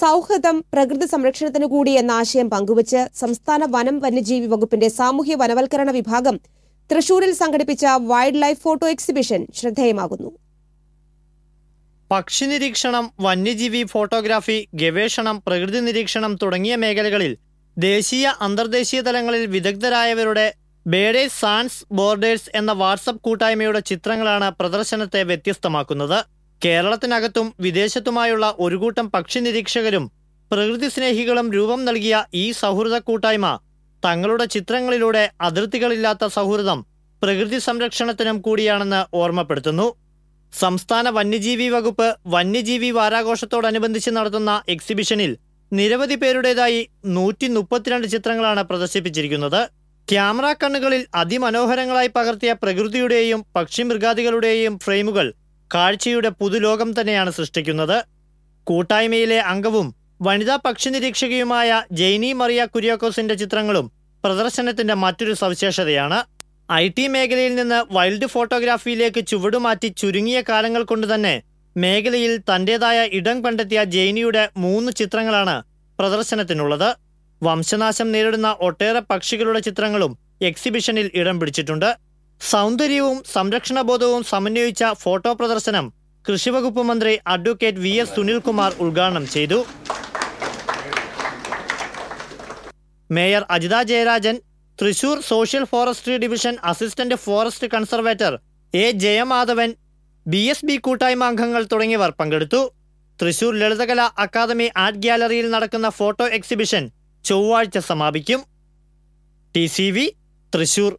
സൗഹൃദം പ്രകൃതി സംരക്ഷണത്തിനു കൂടി എന്ന ആശയം പങ്കുവച്ച് സംസ്ഥാന വനം വന്യജീവി വകുപ്പിന്റെ സാമൂഹ്യ വനവൽക്കരണ വിഭാഗം തൃശൂരിൽ സംഘടിപ്പിച്ച വൈൽഡ് ലൈഫ് ഫോട്ടോ എക്സിബിഷൻ ശ്രദ്ധേയമാകുന്നു പക്ഷി നിരീക്ഷണം വന്യജീവി ഫോട്ടോഗ്രാഫി ഗവേഷണം പ്രകൃതി നിരീക്ഷണം തുടങ്ങിയ മേഖലകളിൽ ദേശീയ അന്തർദേശീയ തലങ്ങളിൽ വിദഗ്ധരായവരുടെ ബേഡേഴ്സ് സാൻസ് ബോർഡേഴ്സ് എന്ന വാട്സപ്പ് കൂട്ടായ്മയുടെ ചിത്രങ്ങളാണ് പ്രദർശനത്തെ വ്യത്യസ്തമാക്കുന്നത് കേരളത്തിനകത്തും വിദേശത്തുമായുള്ള ഒരു കൂട്ടം പക്ഷി നിരീക്ഷകരും പ്രകൃതി സ്നേഹികളും രൂപം നൽകിയ ഈ സൗഹൃദ കൂട്ടായ്മ തങ്ങളുടെ ചിത്രങ്ങളിലൂടെ അതിർത്തികളില്ലാത്ത സൗഹൃദം പ്രകൃതി സംരക്ഷണത്തിനും കൂടിയാണെന്ന് ഓർമ്മപ്പെടുത്തുന്നു സംസ്ഥാന വന്യജീവി വകുപ്പ് വന്യജീവി വാരാഘോഷത്തോടനുബന്ധിച്ച് നടത്തുന്ന എക്സിബിഷനിൽ നിരവധി പേരുടേതായി നൂറ്റി മുപ്പത്തിരണ്ട് ചിത്രങ്ങളാണ് പ്രദർശിപ്പിച്ചിരിക്കുന്നത് ക്യാമറ കണ്ണുകളിൽ അതിമനോഹരങ്ങളായി പകർത്തിയ പ്രകൃതിയുടെയും പക്ഷിമൃഗാദികളുടെയും ഫ്രെയിമുകൾ കാഴ്ചയുടെ പുതുലോകം തന്നെയാണ് സൃഷ്ടിക്കുന്നത് കൂട്ടായ്മയിലെ അംഗവും വനിതാ പക്ഷി നിരീക്ഷകയുമായ ജെയ്നി മറിയ കുര്യാക്കോസിന്റെ ചിത്രങ്ങളും പ്രദർശനത്തിന്റെ മറ്റൊരു സവിശേഷതയാണ് ഐ ടി മേഖലയിൽ നിന്ന് വൈൽഡ് ഫോട്ടോഗ്രാഫിയിലേക്ക് ചുവടുമാറ്റി ചുരുങ്ങിയ കാലങ്ങൾ കൊണ്ട് തന്നെ മേഖലയിൽ തന്റേതായ ഇടം കണ്ടെത്തിയ ജെയ്നിയുടെ മൂന്ന് ചിത്രങ്ങളാണ് പ്രദർശനത്തിനുള്ളത് വംശനാശം നേരിടുന്ന ഒട്ടേറെ പക്ഷികളുടെ ചിത്രങ്ങളും എക്സിബിഷനിൽ ഇടം പിടിച്ചിട്ടുണ്ട് സൗന്ദര്യവും സംരക്ഷണബോധവും സമന്വയിച്ച ഫോട്ടോ പ്രദർശനം കൃഷിവകുപ്പ് മന്ത്രി അഡ്വക്കേറ്റ് വി എസ് സുനിൽകുമാർ ഉദ്ഘാടനം ചെയ്തു mayor Ajitha Jayarajan Thrissur social forestry division assistant forest conservator A Jayamadhavan B S B കൂട്ടായ്മ അംഗങ്ങൾ തുടങ്ങിയവർ പങ്കെടുത്തു തൃശൂർ ലളിതകല അക്കാദമി ആർട്ട് ഗ്യാലറിയിൽ നടക്കുന്ന ഫോട്ടോ എക്സിബിഷൻ ചൊവ്വാഴ്ച സമാപിക്കും ടി സി വി തൃശൂർ